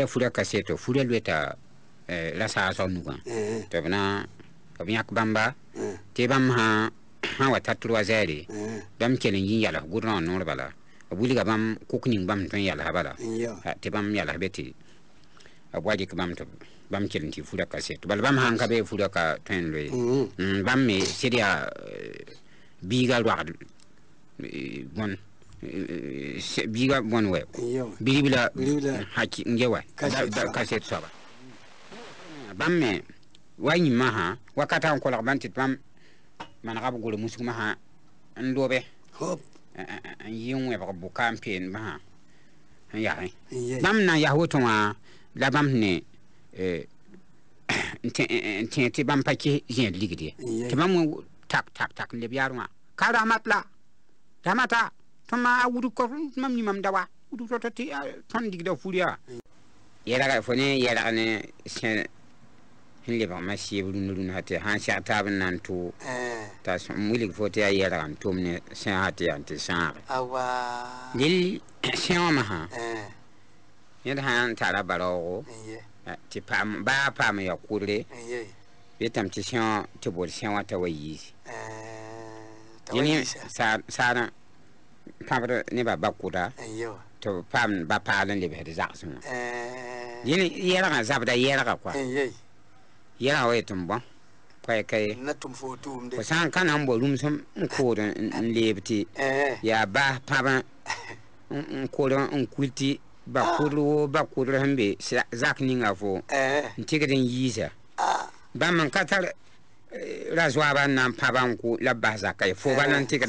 le fura kaseto fura lueta eh, la saa zon nuga mm. to bna yak bamba eh. te eh, eh. bam ha ha wata turwa zari mm. dam kelen yin yala gurna no bala abuli ga bam kukning bam ton yala bala ha, te bam yala beti abwaji ka bam to bam kelen ti fura kaseto bal bam han ka be fura ka ton le mm -hmm. mm, bam me sedia uh, biga rwa bon Eh, eh, eh, biga bon we bilibila haki ngewa kaset soba bamme wayi maha wakata on kolak bantit bam man gab gole musuk maha ndobe hop an yin we ba bu campaign maha ya bam na ya hoto wa la bam ne eh tẽ tɩ bãmb pa kɩ zẽed ligd ye tɩ bãmb tak tak tak n leb ka rahmat la rahmata ton a a wudu kor, wud mam ni mam dawa wudu rotote a, ton dik do ful ya yel agan fwene, yel agan sen hile pa masye, vlun vlun hati hansi atav nan tou tas mwili kvote a yel agan tou mne sen hati yante san dil, sen yon ma ha eh. yon tan yon tala balo yo, eh, ti pa ba pa me yo kure vetam ti sen, te bol sen wata wajizi geni eh, sa, sa dan pãbd nebã bakuda tɩ paam ba paal n lebsd zagsẽ wã yẽl yɛlgã zabda yɛlga kɔa yɛlga wa yetɩ n bõ pɛɛkaye fo sã n ka na n bo rũm sẽn kood n leeb eh. tɩ yaa baas pãb n ya ba kul tɩ bakurd woo bakurd sẽn be zak ninga fo n tɩgd n yiisa bãmb n ka tar razoaba n la bas zakã fo ba na n tɩgd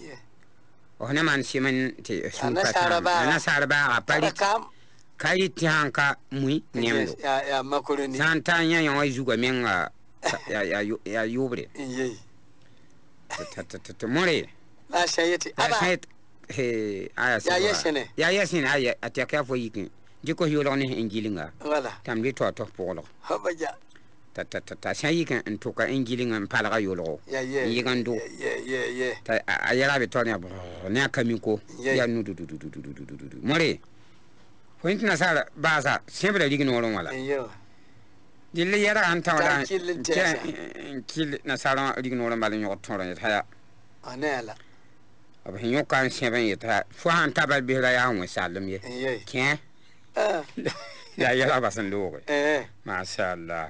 f na maan sɩm n tɩ sũ a pa ka rɩt tɩ sãn ka mui nemdo sã n yã yã wã zugã menga yaa tɩ mõre la sẽn yet yaa yɛ sẽn a tɛk yaa fo yikẽ dɩk yʋlg ne sẽn gilenga tɩ m dɩ toa tɩ f pʋglg ta ta ta ta sai yikan in tuka in gilin an palaga yolgo yikan do ta a yara be tonya bo ne akamin ko ya nu du du du du du du du du more point na sara ba sa sempre da ligin woron wala dille yara an ta wala kil na sara ligin woron bala nyo toron ta ya anela ab hin yo kan sempre ya ta fo han tabal bi ra ya mu salam ye ken ya yara basan do ko ma sha Allah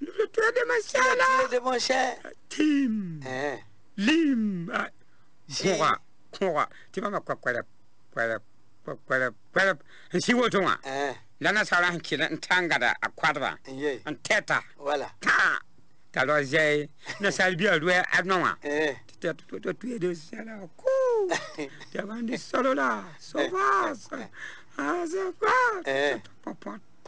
Le de cher, Le de mon Tim. Hein. Lim. Kora. Kora. Eh. solo quoi?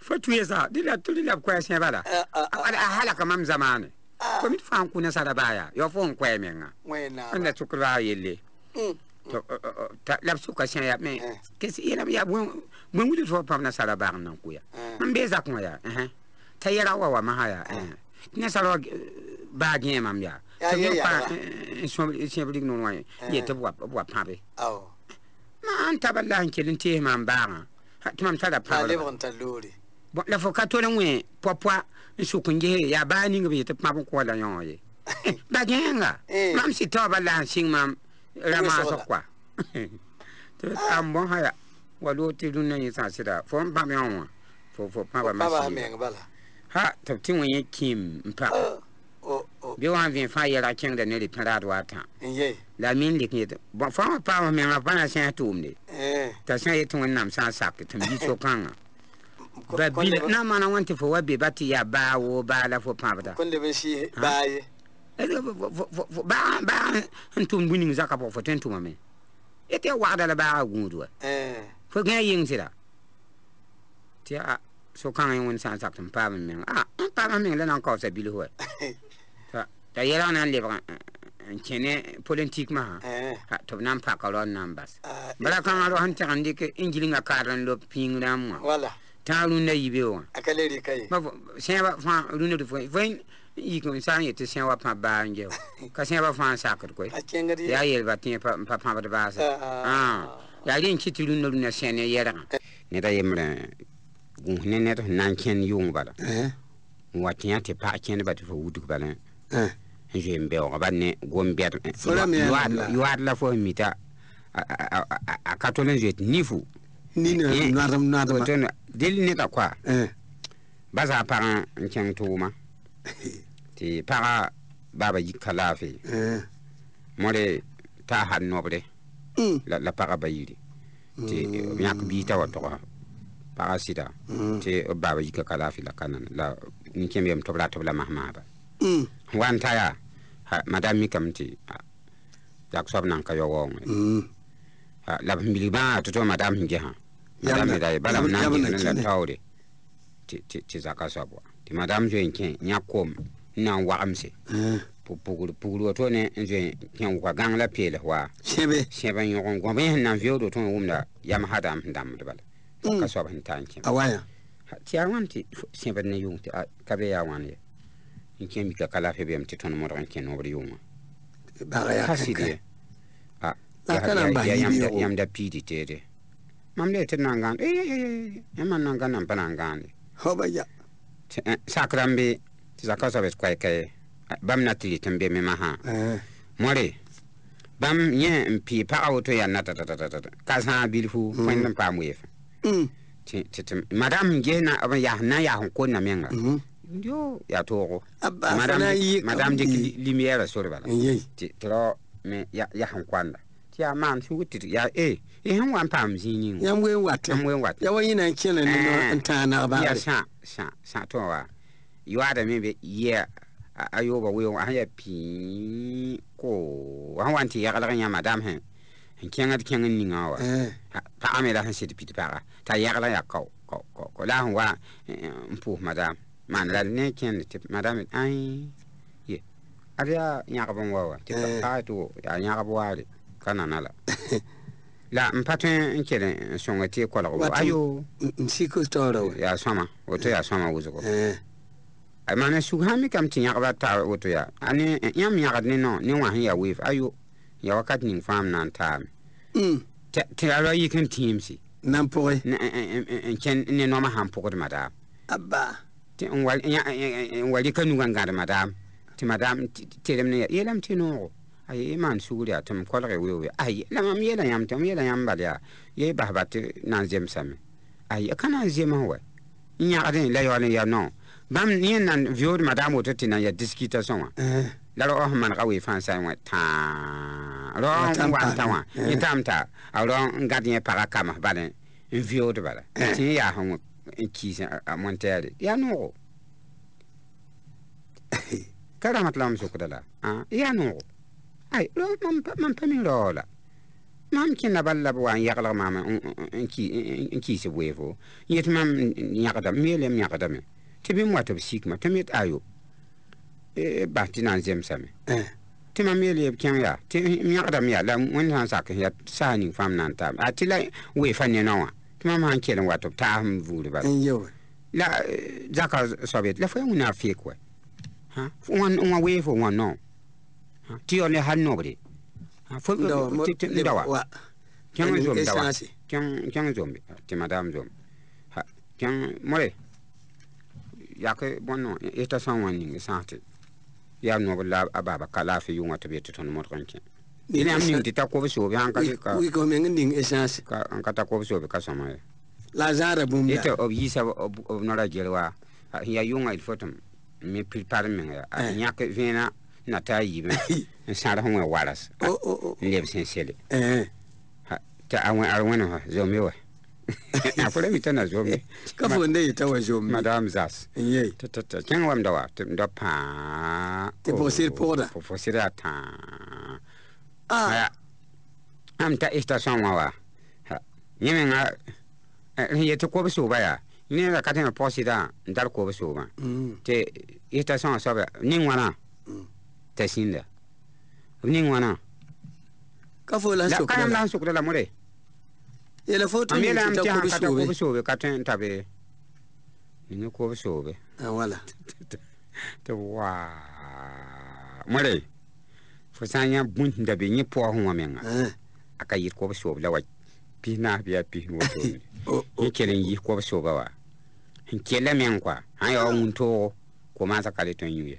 fo tuesa la tulila kwese bala ala ahala kama mzamani ko mit fan kuna sara baya yo fo on kweme nga wena anda tukra yelle to la suka sha ya me eh. kesi ina ya bun bun wuli fo pamna sara ba nan kuya eh. mbe za kuma ya eh, eh. ta yara wa wa mahaya eh ne sara ba gye mam ya to ne pa so se bi no wa ye to bwa wa pa be ma anta ballan kelin te man ba ha tamam sara pa le bon ta lori bon la fo ka to la wẽ poa n sʋk gese yaa baa ning b yetɩ pãb n koɛla yõo ye ba gẽenga mam sɩd taoabã la sẽn sɩng mam ramaasg koa tɩ am bõsa ya walo tɩ rũnnã yẽ sã sɩda fo n pãb yõ wã fo fo pãba ha tɩ b tɩ wẽ yẽ kɩɩm n pa oh, oh, oh. bɩ wã n vẽ fãa yɛra kẽngda ne rɩtẽ raad watã la min lɩk yetɩ bõ wã paama menga fã na sẽn tʋʋmde eh. t'a sã yetɩ wẽnnaam sã n sak tɩ m yi so ba bila na mana wanti fo wabe bati ya ba wo ba la fo pa bata kunde ben shi ba ye eh, ba ba ntum buni zaka po fo tentu mame ete wa da la ba gudwa eh fo ga yin sira ti a so kan yin won san saktum pa mame a pa mame le nan ko se bilu ho ta ta yela nan le ba n kẽne politique masã tɩ b na n paka raod bas bala kan ro han teg n injilinga karan gilinga pingram n lob tãag rũndã yibe wã sẽaba fãa rũndã tɩ fõe yik n sã n yetɩ sẽ pã baar n gɛo ka sẽaba fãa n sakd koy yaa yelba tẽ pa pãbd baasa yaa rẽ n kɩ tɩ rũndã rũndã sẽn ne yɛrengã ned a yembrã gũs ne ned sẽn na n kẽnd yʋng bala n wa tẽa tɩ pa kẽndba tɩ fo wudg bala n zoe n bɛoogba ne gom-bɛd yoaad la fo sẽn mita a ka tol n zoe tɩ nifu nina nadam eh, nadam ton dil ne ka kwa eh baza para nchen tuma ti para baba jikalafi eh mole ta han nobre mm. la la para bayiri ti mm. bii ta wa to para sida mm. ti baba jikalafi la kanan la nchen yam tobla tobla mahmaba wan taya madam mikam ti yak sob nan ka yo wong Ah, la b mbil bãa tɩ tõma tɩ b sẽn gesã bala b na n ges la taoore tɩ zaka soab wa tɩ madam zoe n kẽ yã kom n na n wagemse pugr pugr woto ne n zoe kẽ wʋka gãng la peeles waa sẽb n yõg n gõ bẽ sẽn na n veood woto wʋmda yam hadam sẽn dãmbd bala mm. ka soab sẽn ta n kẽ tɩ yaa wãn tɩ sẽbd ne yʋng tɩ ka be yaa wãn ye n kẽ mika ka la fe tɩ tõnd modg n kẽ noobr yʋngã akalamba hivyo pidi tere mamle te nangan eh eh, eh, eh. yamma nangan nan panangan hoba ya eh, sakrambe tisakasa bes kwai kai bam na tri maha more bam nye mpi pa auto ya nata ta ta ta bilfu wan pa mu yefa ti ti madam je na ya na ya hon na menga yo mm. ya togo madam madam je mm. limiera sorba tro me ya ya hon ya maan sẽn wotɩ yaa e y sẽn wa n paam zĩig ning yãmb wat yãmb wen wat ya wa yẽna n kẽla ne n eh, tãanegba ya sã sã sã tõe wa yoaadame be yɛ a yooba weoog a sẽn yaa ko a sẽn wa n tɩ yɛglg yã madam sẽn n kẽngd kẽng n ningã wa pagã eh. me la sẽn sɩd pit paga t'a yɛglã yaa kao kao la sẽn wa n eh, pʋʋs madam maana la ne kẽnd tɩ madam ãe ye ad yaa yãgb n wa wa tɩ paa tɩ wo yaa yãgb waare ka nana la la n pa tõe n kel n sõng tɩ kolgbo ayo n sik taoora yaa sõma woto yaa sõma wʋsgo eh. maana sug sãn mikame tɩ yãgba ta woto yaa ne yãmb yãgd ne nõ ne wã sẽn yaa weef ayo ya wakat ning fãam na n taame tɩ a ra yik n tẽemse nan pʋgẽ n kẽn ne noma sãn pʋgd madaam n wa rɩka e, e, e, nugã gãd madaam tɩ madaam telem ne yeelame tɩ noogo aye y maan sugri yaa tɩ m kolge weooye aye la mam yeela yãmb tɩ m yeela yãmb bal yaa ya y basba tɩ na n zemsame aye ka na n zems wɛ n yãgdẽ la yaool n ya non bãmb yẽ nan vɩood madam woto tɩ na n ya discutation wã la rao sẽn manega wee fãa sã wẽ tãa rao n wanta wã yẽ tame ta a rao n gãd yẽ paga kams bal n vɩood bala tɩ yẽ yaa sẽn n kiis mõntɛɛre yaa noogo ka rãmat la m sokda la yaa noogo أي لو مم مم بني لولا مم كنا بلال بوان يغلق مم انكي انكي سويفو يت مم يقدم ميل مي يقدم تبي مو تبسيك ما تميت أيو بعدين عن سامي تما ميل يبكم يا تمي يقدم يا لا وين هان ساك يا ساني فام نانتام أتلا ويفني نوا تما ما انكي لو تب تام فول بس لا ذاك صابيت لا فهمنا فيك وين ها وان وان ويفو وان نو tiyone hannoɓde fof dawa ken zom dawa ken zombe ti madame zombe ken more yake bonno ita san wanninge sante yam noɓe la ababa kala fe yunga toɓe ti toon motokon ken inam ning ti takoɓe soɓe hankako mege nding essence an ka takoɓe soɓe ka somaye la zara bumda ita ob yisa ob nora jelwa ya yunga il faut mi prepare mege eh. ñake vena na taa yiime n sãrs wẽ waras n lebs n sele tɩ a wẽ ar wẽnem zome wa a fo rãm na zome ka fo n wa zome madam zas kẽng wam da wa tɩ m da pãa pʋgsɩd pʋgda pʋgsɩd a tãa am ta station wã wa yẽ menga n eh, yetɩ kob sooba yaa yẽ ra ka tɩ me pʋgsɩdã n tar kob soobã tɩ station soaba ning wãnã tashinda ni ngwana ka fo lan sokra la kan sokra la more yele fo to ni ta ta ko bisobe ka ten tabe ni ko bisobe ah wala to wa more fo sanya bun da be ni po ho menga eh. aka yir ko bisobe la wa pi na biya pi wo oh, to oh. ni kelen yi ko bisobe wa kelen men kwa han yo mun to ko ma sakale ton yuye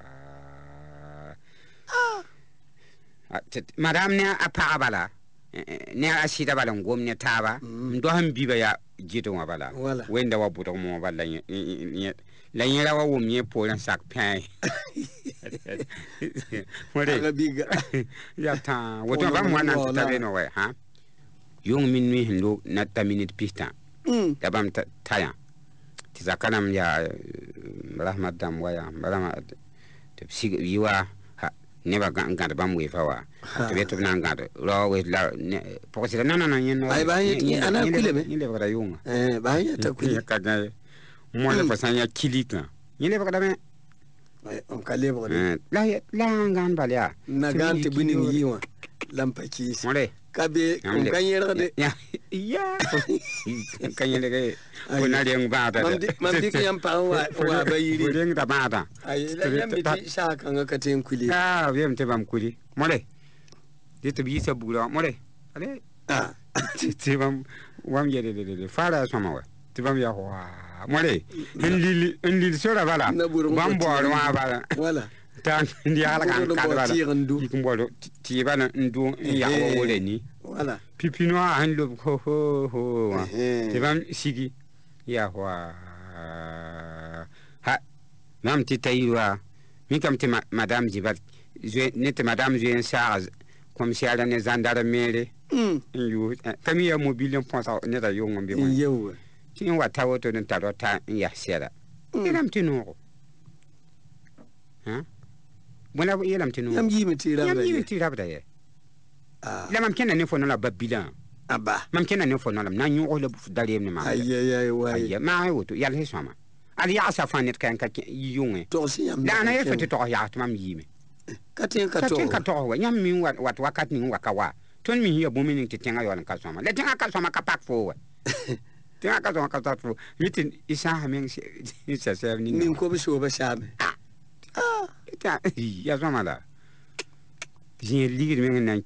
Ah, madam ne a paga bala e, e, ne a sɩda bala n gom ne taaba n dos mm. n biba yaa gɩd wã bala wẽnda wa bʋdg mõ bala la yẽra wa wʋm yẽ poorẽ sak pãe woto bãmb wã na n ta rẽn wɛ ã yʋng min nuɩ sẽn log na ta minit pistã la mm. bãmb ta yã tɩ zakã nam yaa eh, rahmat dãm wa yaa rahmat eh, tɩ b sig yiwaa neba gãd bãmb weefa wa tɩ be tɩ b na n gãd rao weef la pʋgsɩda nanana mõla pa sã n kilikã yẽ lebgdame la n gãn bal yaa na gãn tɩ bõe ning yɩ wã la pa kiis kabe kanyera de ya kanyere ke kuna leng bata mamdi mamdi ke yam pa wa wa bayiri leng ta bata ay yam bi sha kanga ka ten kuli ah yam te bam kuli mole de to bi sa bura mole ale ah te bam wam yere de de fara sama wa te bam ya wa mole en lili en lili sora bala bam bo wa bala wala tan ndiala kan kadala ikumbolo tiba na ndu ya wole ni wala pipino a han lo ho ho ho tiba sigi ya wa ha nam ti taywa mi kam ti madame jibat je ne madame je en charge comme si ala ne zandara mere mm yo kami ya mobile point sa ne da yo ngombe mo yewu ti wa tawoto ne tarota ya sera mm nam ti no ha bõla yeelame tɩ noyam yiime tɩ rabda ye la ah. mam kẽnda ne fo no la babilã aba mam kẽnda ne fo no na n yõgs la da reem ne maaya woto yal sẽ sõama ad yagsa fãa ned ka yãn ka yʋngẽ la ana yaa fo tɩ togs yags tɩ mam yiime ka ka togs wa yãmb min wat wakat ning waka wa tõnd mis ya bũmb ning tɩ tẽngã yaool n ka sõama la tẽngã ka sõama ka pak foo wa tẽngã ka sõama ka pak foo yɩ tɩ y sãasa meng sasɛɛb ning ning kobsooba saame ah. ah. 자, 이 야사마다. 귀신이 리기를 명했나